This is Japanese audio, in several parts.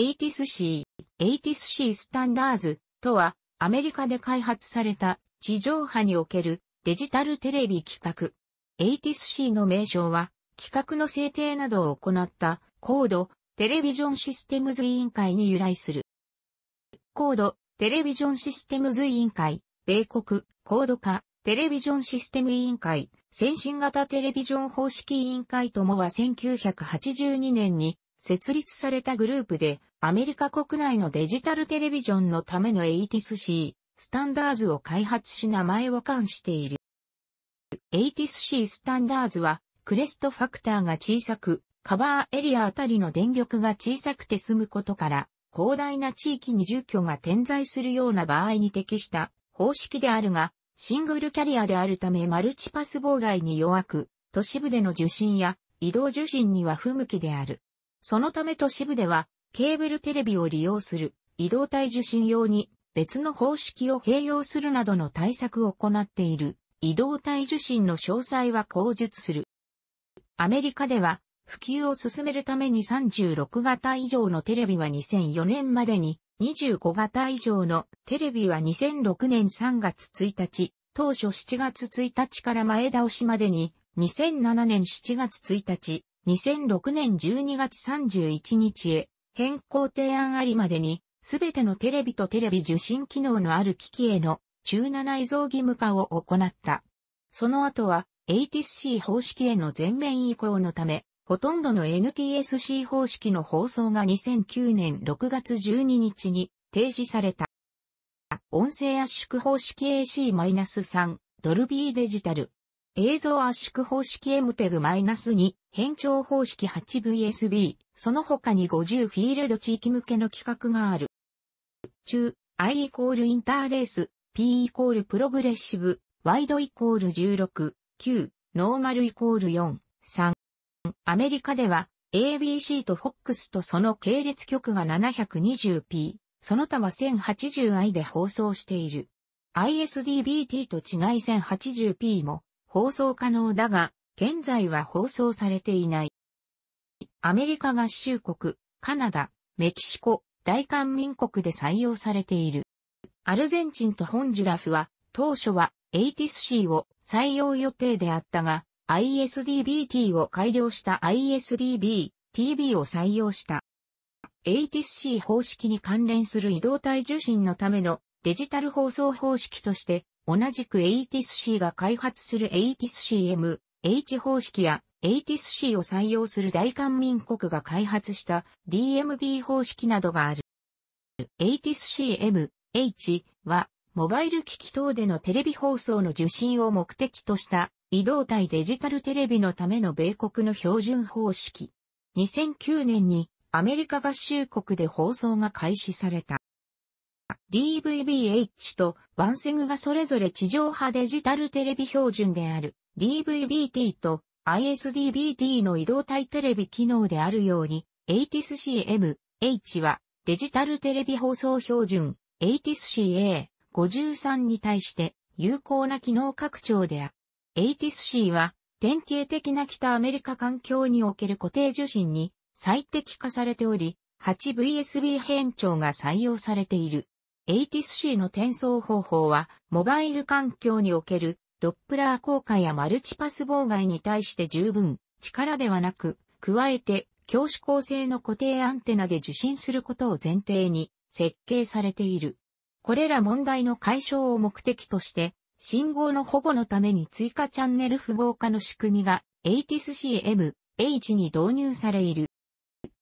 イティ s c ー、エイ s ィスタンダーズとは、アメリカで開発された地上波におけるデジタルテレビ企画。ティス s c の名称は、企画の制定などを行った高度テレビジョンシステムズ委員会に由来する。高度テレビジョンシステムズ委員会、米国高度化テレビジョンシステム委員会、先進型テレビジョン方式委員会ともは1982年に設立されたグループで、アメリカ国内のデジタルテレビジョンのための ATIS-C、スタンダーズを開発し名前を冠している。ATIS-C スタンダーズは、クレストファクターが小さく、カバーエリアあたりの電力が小さくて済むことから、広大な地域に住居が点在するような場合に適した方式であるが、シングルキャリアであるためマルチパス妨害に弱く、都市部での受信や移動受信には不向きである。そのため都市部では、ケーブルテレビを利用する移動体受信用に別の方式を併用するなどの対策を行っている移動体受信の詳細は口述する。アメリカでは普及を進めるために36型以上のテレビは2004年までに25型以上のテレビは2006年3月1日、当初7月1日から前倒しまでに2007年7月1日、2006年12月31日へ変更提案ありまでに、すべてのテレビとテレビ受信機能のある機器への中7内蔵義務化を行った。その後は ATSC 方式への全面移行のため、ほとんどの NTSC 方式の放送が2009年6月12日に停止された。音声圧縮方式 AC-3 ドルビーデジタル映像圧縮方式 MPEG-2 変調方式 8VSB、その他に50フィールド地域向けの規格がある。中、I イコールインターレース、P イコールプログレッシブ、ワイドイコール16、9、ノーマルイコール4、3。アメリカでは ABC と FOX とその系列局が 720p、その他は 1080i で放送している。ISDBT と違い 1080p も放送可能だが、現在は放送されていない。アメリカ合衆国、カナダ、メキシコ、大韓民国で採用されている。アルゼンチンとホンジュラスは、当初は a t s c を採用予定であったが、ISDBT を改良した ISDB、TB を採用した。a t s c 方式に関連する移動体受信のためのデジタル放送方式として同じく ATIS-C が開発する ATIS-CM、H 方式や ATIS-C を採用する大韓民国が開発した DMB 方式などがある。ATIS-CM、H は、モバイル機器等でのテレビ放送の受信を目的とした移動体デジタルテレビのための米国の標準方式。2009年にアメリカ合衆国で放送が開始された。DVB-H とワンセグがそれぞれ地上波デジタルテレビ標準である DVB-T と ISDB-T の移動体テレビ機能であるように ATIS-CM-H はデジタルテレビ放送標準 ATIS-CA53 に対して有効な機能拡張である。ATIS-C は典型的な北アメリカ環境における固定受信に最適化されており、8VSB 変調が採用されている。ATIS-C の転送方法は、モバイル環境におけるドップラー効果やマルチパス妨害に対して十分力ではなく、加えて、強師構成の固定アンテナで受信することを前提に設計されている。これら問題の解消を目的として、信号の保護のために追加チャンネル符号化の仕組みが ATIS-CM、H に導入されいる。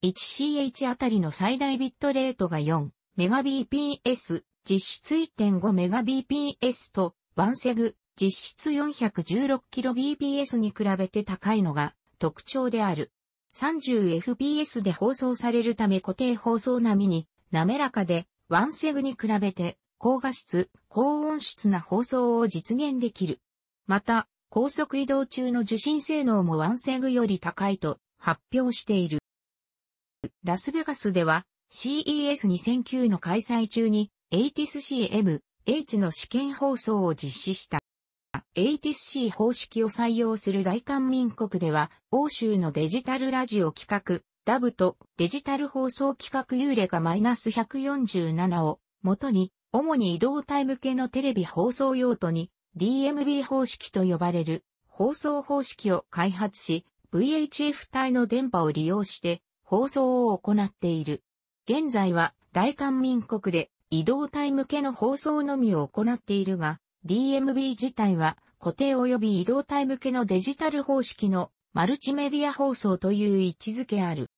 1CH あたりの最大ビットレートが4、Mbps、実質 1.5Mbps と、ワンセグ、実質 416kbps に比べて高いのが特徴である。30fps で放送されるため固定放送並みに滑らかで、ワンセグに比べて高画質、高音質な放送を実現できる。また、高速移動中の受信性能もワンセグより高いと発表している。ラスベガスでは CES2009 の開催中に ATIS-CMH の試験放送を実施した。ATIS-C 方式を採用する大韓民国では、欧州のデジタルラジオ企画、ダブとデジタル放送企画ユーレカ -147 を元に、主に移動体向けのテレビ放送用途に DMB 方式と呼ばれる放送方式を開発し、VHF 帯の電波を利用して放送を行っている。現在は大韓民国で移動体向けの放送のみを行っているが、DMB 自体は固定及び移動体向けのデジタル方式のマルチメディア放送という位置づけある。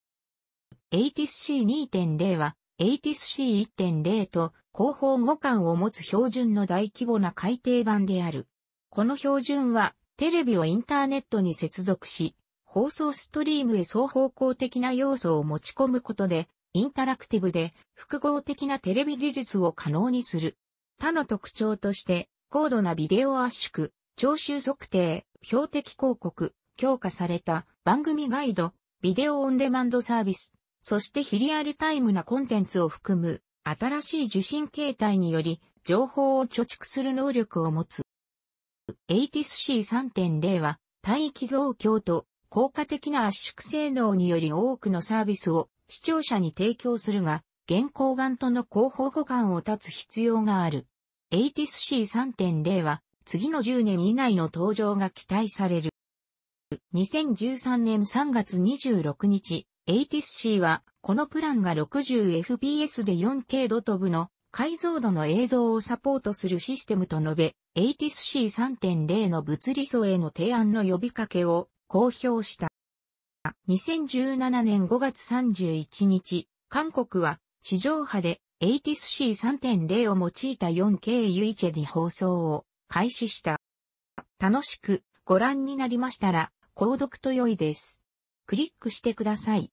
a t s c 2 0は a t s c 1 0と後方互換を持つ標準の大規模な改訂版である。この標準はテレビをインターネットに接続し、放送ストリームへ双方向的な要素を持ち込むことでインタラクティブで複合的なテレビ技術を可能にする。他の特徴として、高度なビデオ圧縮、聴衆測定、標的広告、強化された番組ガイド、ビデオオンデマンドサービス、そして非リアルタイムなコンテンツを含む新しい受信形態により情報を貯蓄する能力を持つ。ATIS-C3.0 は帯域増強と効果的な圧縮性能により多くのサービスを視聴者に提供するが、現行版との広報互換を断つ必要がある。ATIS-C3.0 は、次の10年以内の登場が期待される。2013年3月26日、ATIS-C は、このプランが 60fps で 4K ド飛ぶの解像度の映像をサポートするシステムと述べ、ATIS-C3.0 の物理素への提案の呼びかけを公表した。2017年5月31日、韓国は地上波で ATIS-C3.0 を用いた 4K ユイチェで放送を開始した。楽しくご覧になりましたら、購読と良いです。クリックしてください。